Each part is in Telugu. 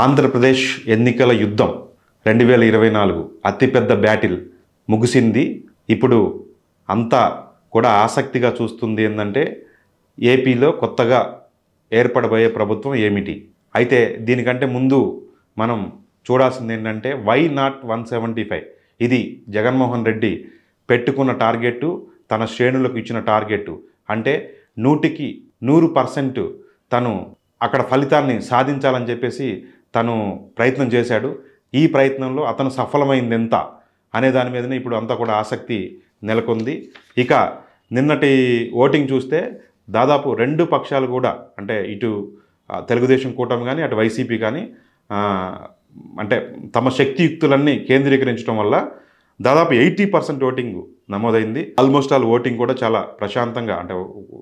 ఆంధ్రప్రదేశ్ ఎన్నికల యుద్ధం రెండు వేల ఇరవై నాలుగు అతిపెద్ద బ్యాటిల్ ముగిసింది ఇప్పుడు అంతా కూడా ఆసక్తిగా చూస్తుంది ఏంటంటే ఏపీలో కొత్తగా ఏర్పడబోయే ప్రభుత్వం ఏమిటి అయితే దీనికంటే ముందు మనం చూడాల్సింది ఏంటంటే why not one seventy five ఇది జగన్మోహన్ రెడ్డి పెట్టుకున్న టార్గెట్ తన శ్రేణులకు ఇచ్చిన టార్గెట్ అంటే నూటికి నూరు పర్సెంట్ తను అక్కడ ఫలితాన్ని సాధించాలని చెప్పేసి తను ప్రయత్నం చేశాడు ఈ ప్రయత్నంలో అతను సఫలమైంది ఎంత అనే దాని మీదనే ఇప్పుడు అంతా కూడా ఆసక్తి నెలకొంది ఇక నిన్నటి ఓటింగ్ చూస్తే దాదాపు రెండు పక్షాలు కూడా అంటే ఇటు తెలుగుదేశం కూటమి కానీ అటు వైసీపీ కానీ అంటే తమ శక్తియుక్తులన్నీ కేంద్రీకరించడం వల్ల దాదాపు ఎయిటీ పర్సెంట్ ఓటింగ్ నమోదైంది ఆల్మోస్ట్ ఆల్ ఓటింగ్ కూడా చాలా ప్రశాంతంగా అంటే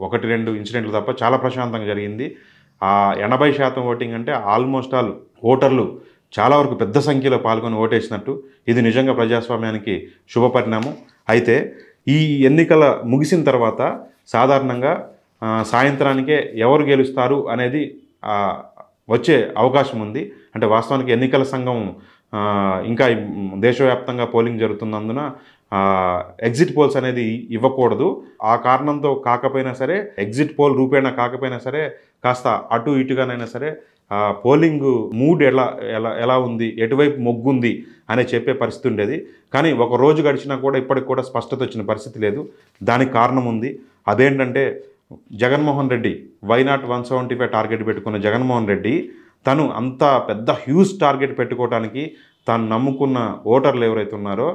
ఒకటి రెండు ఇన్సిడెంట్లు తప్ప చాలా ప్రశాంతంగా జరిగింది ఆ ఎనభై శాతం ఓటింగ్ అంటే ఆల్మోస్ట్ ఆల్ ఓటర్లు చాలా వరకు పెద్ద సంఖ్యలో పాల్గొని ఓటేసినట్టు ఇది నిజంగా ప్రజాస్వామ్యానికి శుభపరిణామం అయితే ఈ ఎన్నికల ముగిసిన తర్వాత సాధారణంగా సాయంత్రానికే ఎవరు గెలుస్తారు అనేది వచ్చే అవకాశం ఉంది అంటే వాస్తవానికి ఎన్నికల సంఘం ఇంకా దేశవ్యాప్తంగా పోలింగ్ జరుగుతున్నందున ఎగ్జిట్ పోల్స్ అనేది ఇవ్వకూడదు ఆ కారణంతో కాకపోయినా సరే ఎగ్జిట్ పోల్ రూపేణా కాకపోయినా సరే కాస్త అటు ఇటుగానైనా సరే పోలింగ్ మూడ్ ఎలా ఎలా ఎలా ఉంది ఎటువైపు మొగ్గుంది అనే చెప్పే పరిస్థితి ఉండేది కానీ ఒక రోజు గడిచినా కూడా ఇప్పటికి కూడా స్పష్టత వచ్చిన పరిస్థితి లేదు దానికి కారణం ఉంది అదేంటంటే Jaganmohan Reddy why not one seventy five target పెట్టుకున్న జగన్మోహన్ రెడ్డి తను అంత పెద్ద హ్యూజ్ టార్గెట్ పెట్టుకోవటానికి తను నమ్ముకున్న ఓటర్లు ఎవరైతే ఉన్నారో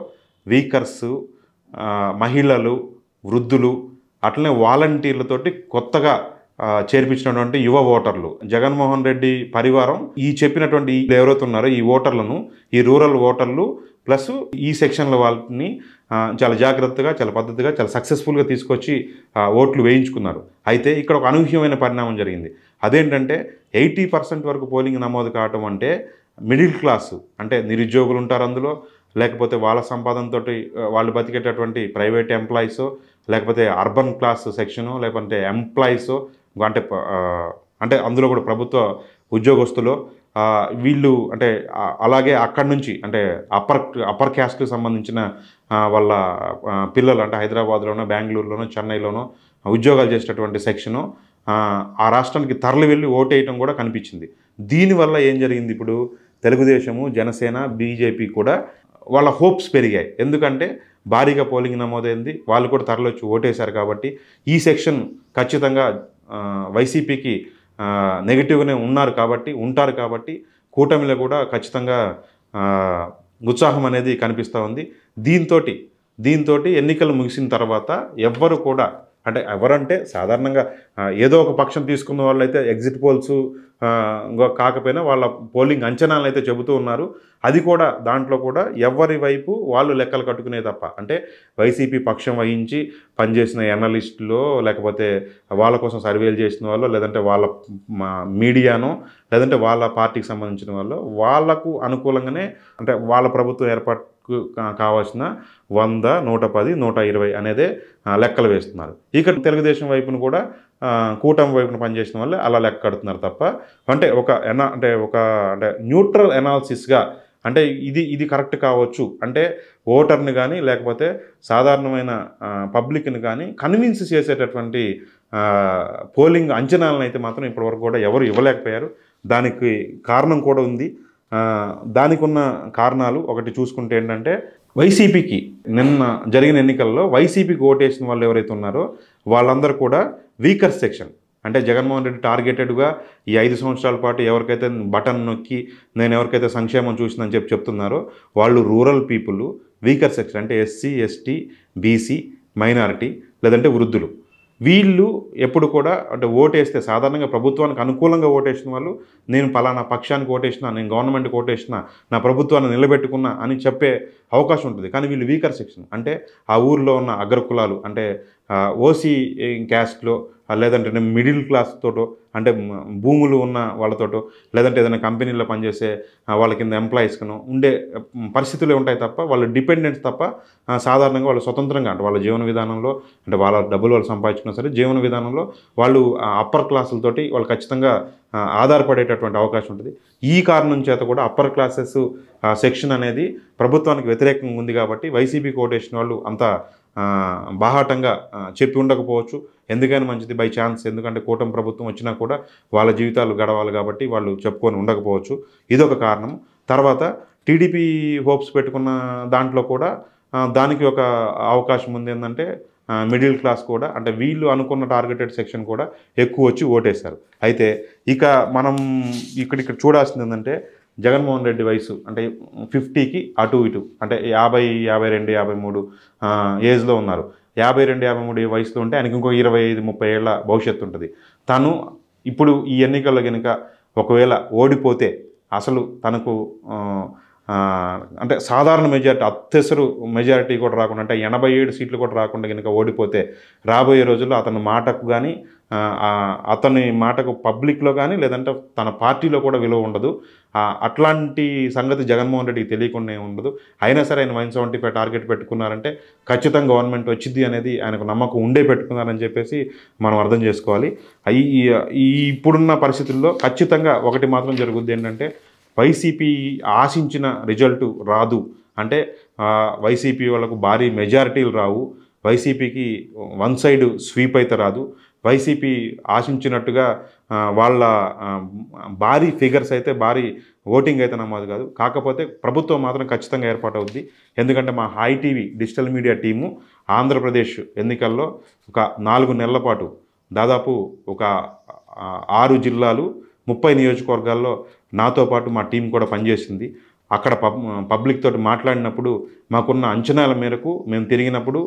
వీకర్స్ మహిళలు వృద్ధులు అట్లనే వాలంటీర్లతోటి కొత్తగా చేర్పించినటువంటి యువ ఓటర్లు జగన్మోహన్ రెడ్డి పరివారం ఈ చెప్పినటువంటి ఎవరైతే ఉన్నారో ఈ ఓటర్లను ఈ రూరల్ ఓటర్లు ప్లస్ ఈ సెక్షన్ల వాళ్ళని చాలా జాగ్రత్తగా చాలా పద్ధతిగా చాలా సక్సెస్ఫుల్గా తీసుకొచ్చి ఓట్లు వేయించుకున్నారు అయితే ఇక్కడ ఒక అనూహ్యమైన పరిణామం జరిగింది అదేంటంటే ఎయిటీ పర్సెంట్ వరకు పోలింగ్ నమోదు కావటం అంటే మిడిల్ క్లాసు అంటే నిరుద్యోగులు ఉంటారు అందులో లేకపోతే వాళ్ళ సంపాదనతో వాళ్ళు బతికేటటువంటి ప్రైవేట్ ఎంప్లాయీస్ లేకపోతే అర్బన్ క్లాస్ సెక్షను లేకపోతే ఎంప్లాయీస్ అంటే అంటే అందులో కూడా ప్రభుత్వ ఉద్యోగస్తులు వీళ్ళు అంటే అలాగే అక్కడి నుంచి అంటే అప్పర్ అప్పర్ క్యాస్ట్కి సంబంధించిన వాళ్ళ పిల్లలు అంటే హైదరాబాద్లోనో బెంగళూరులోనో చెన్నైలోనో ఉద్యోగాలు చేసేటటువంటి సెక్షను ఆ రాష్ట్రానికి తరలి వెళ్ళి ఓటేయటం కూడా కనిపించింది దీనివల్ల ఏం జరిగింది ఇప్పుడు తెలుగుదేశము జనసేన బీజేపీ కూడా వాళ్ళ హోప్స్ పెరిగాయి ఎందుకంటే భారీగా పోలింగ్ నమోదైంది వాళ్ళు కూడా తరలొచ్చి ఓటేశారు కాబట్టి ఈ సెక్షన్ ఖచ్చితంగా వైసీపీకి నెగిటివ్గానే ఉన్నారు కాబట్టి ఉంటారు కాబట్టి కూటమిలో కూడా ఖచ్చితంగా ఉత్సాహం అనేది కనిపిస్తూ ఉంది దీంతో దీంతో ఎన్నికలు ముగిసిన తర్వాత ఎవ్వరు కూడా అంటే ఎవరంటే సాధారణంగా ఏదో ఒక పక్షం తీసుకున్న వాళ్ళు అయితే ఎగ్జిట్ పోల్స్ కాకపోయినా వాళ్ళ పోలింగ్ అంచనాలను అయితే చెబుతూ ఉన్నారు అది కూడా దాంట్లో కూడా ఎవరి వైపు వాళ్ళు లెక్కలు కట్టుకునే తప్ప అంటే వైసీపీ పక్షం వహించి పనిచేసిన ఎనలిస్టులో లేకపోతే వాళ్ళ కోసం సర్వేలు చేసిన వాళ్ళు లేదంటే వాళ్ళ మీడియానో లేదంటే వాళ్ళ పార్టీకి సంబంధించిన వాళ్ళు వాళ్ళకు అనుకూలంగానే అంటే వాళ్ళ ప్రభుత్వం ఏర్పాటు కావాల్సిన వంద నూట పది నూట ఇరవై అనేదే లెక్కలు వేస్తున్నారు ఇక తెలుగుదేశం వైపును కూడా కూటమి వైపున పనిచేసిన వల్ల అలా లెక్క కడుతున్నారు తప్ప అంటే ఒక ఎనా అంటే ఒక అంటే న్యూట్రల్ ఎనాలిసిస్గా అంటే ఇది ఇది కరెక్ట్ కావచ్చు అంటే ఓటర్ని కానీ లేకపోతే సాధారణమైన పబ్లిక్ని కానీ కన్విన్స్ చేసేటటువంటి పోలింగ్ అంచనాలను అయితే మాత్రం ఇప్పటివరకు కూడా ఎవరు ఇవ్వలేకపోయారు దానికి కారణం కూడా ఉంది దానికి ఉన్న కారణాలు ఒకటి చూసుకుంటే ఏంటంటే వైసీపీకి నిన్న జరిగిన ఎన్నికల్లో వైసీపీకి ఓటేసిన వాళ్ళు ఎవరైతే ఉన్నారో వాళ్ళందరూ కూడా వీకర్ సెక్షన్ అంటే జగన్మోహన్ రెడ్డి టార్గెటెడ్గా ఈ ఐదు సంవత్సరాల పాటు ఎవరికైతే బటన్ నొక్కి నేను ఎవరికైతే సంక్షేమం చూసిందని చెప్పి చెప్తున్నారో వాళ్ళు రూరల్ పీపుల్ వీకర్ సెక్షన్ అంటే ఎస్సీ ఎస్టీ బీసీ మైనారిటీ లేదంటే వృద్ధులు వీళ్ళు ఎప్పుడు కూడా అంటే ఓటేస్తే సాధారణంగా ప్రభుత్వానికి అనుకూలంగా ఓటేసిన వాళ్ళు నేను పలానా పక్షానికి ఓటేసిన నేను గవర్నమెంట్కి ఓటేసిన నా ప్రభుత్వాన్ని నిలబెట్టుకున్నా అని చెప్పే అవకాశం ఉంటుంది కానీ వీళ్ళు వీకర్ సెక్షన్ అంటే ఆ ఊర్లో ఉన్న అగ్రకులాలు అంటే ఓసీ క్యాస్ట్లో లేదంటే మిడిల్ క్లాస్ తోటో అంటే భూములు ఉన్న వాళ్ళతోటో లేదంటే ఏదైనా కంపెనీలో పనిచేసే వాళ్ళ కింద ఎంప్లాయీస్కను ఉండే పరిస్థితులే ఉంటాయి తప్ప వాళ్ళు డిపెండెంట్స్ తప్ప సాధారణంగా వాళ్ళు స్వతంత్రంగా అంటే వాళ్ళ జీవన విధానంలో అంటే వాళ్ళ డబ్బులు వాళ్ళు సంపాదించుకున్నా సరే జీవన విధానంలో వాళ్ళు అప్పర్ క్లాసులతోటి వాళ్ళు ఖచ్చితంగా ఆధారపడేటటువంటి అవకాశం ఉంటుంది ఈ కారణం చేత కూడా అప్పర్ క్లాసెస్ సెక్షన్ అనేది ప్రభుత్వానికి వ్యతిరేకంగా ఉంది కాబట్టి వైసీపీ కోటేషన్ వాళ్ళు అంత బాహాటంగా చెప్పి ఉండకపోవచ్చు ఎందుకైనా మంచిది బై ఛాన్స్ ఎందుకంటే కూటమి ప్రభుత్వం వచ్చినా కూడా వాళ్ళ జీవితాలు గడవాలి కాబట్టి వాళ్ళు చెప్పుకొని ఉండకపోవచ్చు ఇదొక కారణం తర్వాత టీడీపీ హోప్స్ పెట్టుకున్న దాంట్లో కూడా దానికి ఒక అవకాశం ఉంది ఏంటంటే మిడిల్ క్లాస్ కూడా అంటే వీళ్ళు అనుకున్న టార్గెటెడ్ సెక్షన్ కూడా ఎక్కువ వచ్చి ఓటేశారు అయితే ఇక మనం ఇక్కడ ఇక్కడ చూడాల్సింది ఏంటంటే జగన్మోహన్ రెడ్డి వయసు అంటే ఫిఫ్టీకి అటు ఇటు అంటే యాభై యాభై రెండు యాభై మూడు ఏజ్లో ఉన్నారు యాభై రెండు యాభై మూడు వయసులో ఉంటే ఆయనకి ఇంకో ఇరవై ఐదు ముప్పై ఏళ్ళ భవిష్యత్తు ఉంటుంది తను ఇప్పుడు ఈ ఎన్నికల్లో కనుక ఒకవేళ ఓడిపోతే అసలు తనకు అంటే సాధారణ మెజారిటీ అత్యసరు మెజారిటీ కూడా రాకుండా అంటే ఎనభై ఏడు సీట్లు కూడా రాకుండా కనుక ఓడిపోతే రాబోయే రోజుల్లో అతని మాటకు కానీ అతని మాటకు పబ్లిక్లో కానీ లేదంటే తన పార్టీలో కూడా విలువ ఉండదు అట్లాంటి సంగతి జగన్మోహన్ రెడ్డికి తెలియకుండా ఉండదు అయినా సరే ఆయన వన్ సెవెంటీ ఫైవ్ టార్గెట్ పెట్టుకున్నారంటే ఖచ్చితంగా గవర్నమెంట్ వచ్చింది అనేది ఆయనకు నమ్మకం ఉండే పెట్టుకున్నారని చెప్పేసి మనం అర్థం చేసుకోవాలి ఈ ఇప్పుడున్న పరిస్థితుల్లో ఖచ్చితంగా ఒకటి మాత్రం జరుగుద్ది ఏంటంటే వైసీపీ ఆశించిన రిజల్ట్ రాదు అంటే వైసీపీ వాళ్ళకు భారీ మెజారిటీలు రావు వైసీపీకి వన్ సైడ్ స్వీప్ అయితే రాదు వైసీపీ ఆశించినట్టుగా వాళ్ళ భారీ ఫిగర్స్ అయితే భారీ ఓటింగ్ అయితే నమ్మదు కాదు కాకపోతే ప్రభుత్వం మాత్రం ఖచ్చితంగా ఏర్పాటు అవుద్ది ఎందుకంటే మా hi TV TV digital media team Andhra Pradesh ఎన్నికల్లో ఒక నాలుగు నెలల పాటు దాదాపు ఒక ఆరు జిల్లాలు ముప్పై నియోజకవర్గాల్లో నాతో పాటు మా టీం కూడా పనిచేసింది అక్కడ పబ్ పబ్లిక్ తోటి మాట్లాడినప్పుడు మాకున్న అంచనాల మేరకు మేము తిరిగినప్పుడు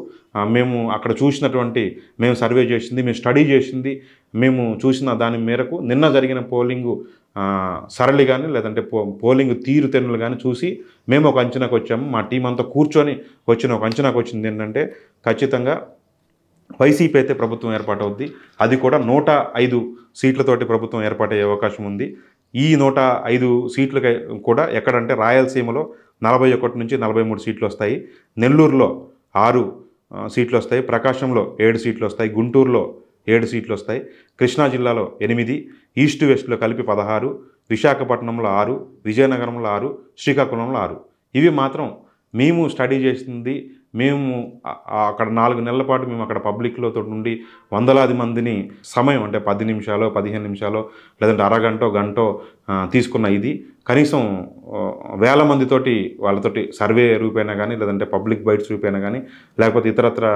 మేము అక్కడ చూసినటువంటి మేము సర్వే చేసింది మేము స్టడీ చేసింది మేము చూసిన దాని మేరకు నిన్న జరిగిన పోలింగు సరళి కానీ లేదంటే పో పోలింగ్ తీరుతెన్నులు కానీ చూసి మేము ఒక అంచనాకు వచ్చాము మా టీం అంతా కూర్చొని వచ్చిన ఒక అంచనాకు వచ్చింది ఏంటంటే ఖచ్చితంగా వైసీపీ అయితే ప్రభుత్వం ఏర్పాటవుద్ది అది కూడా నూట ఐదు సీట్లతోటి ప్రభుత్వం ఏర్పాటయ్యే అవకాశం ఉంది ఈ నూట ఐదు సీట్లు కూడా ఎక్కడంటే రాయలసీమలో నలభై ఒకటి నుంచి నలభై మూడు సీట్లు వస్తాయి నెల్లూరులో ఆరు సీట్లు వస్తాయి ప్రకాశంలో ఏడు సీట్లు వస్తాయి గుంటూరులో ఏడు సీట్లు వస్తాయి కృష్ణా జిల్లాలో ఎనిమిది ఈస్ట్ వెస్ట్లో కలిపి పదహారు విశాఖపట్నంలో ఆరు విజయనగరంలో ఆరు శ్రీకాకుళంలో ఆరు ఇవి మాత్రం మేము స్టడీ చేసింది మేము అక్కడ నాలుగు నెలల పాటు మేము అక్కడ పబ్లిక్లో తోటి నుండి వందలాది మందిని సమయం అంటే పది నిమిషాలు పదిహేను నిమిషాలు లేదంటే అరగంట గంట తీసుకున్న ఇది కనీసం వేల మందితోటి వాళ్ళతోటి సర్వే రూపైనా కానీ లేదంటే పబ్లిక్ బైట్స్ రూపైనా కానీ లేకపోతే ఇతరత్ర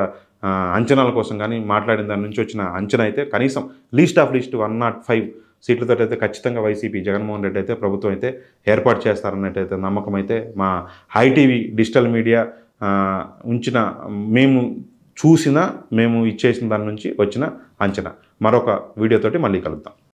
అంచనాల కోసం కానీ మాట్లాడిన దాని నుంచి వచ్చిన అంచనా అయితే కనీసం least of least one not five సీట్లతో అయితే ఖచ్చితంగా వైసీపీ జగన్మోహన్ రెడ్డి అయితే ప్రభుత్వం అయితే ఏర్పాటు చేస్తారన్నట్టయితే నమ్మకం అయితే మా హైటీవీ డిజిటల్ మీడియా ఉంచిన మేము చూసిన మేము ఇచ్చేసిన దాని నుంచి వచ్చిన అంచనా మరొక వీడియోతోటి మళ్ళీ కలుద్దాం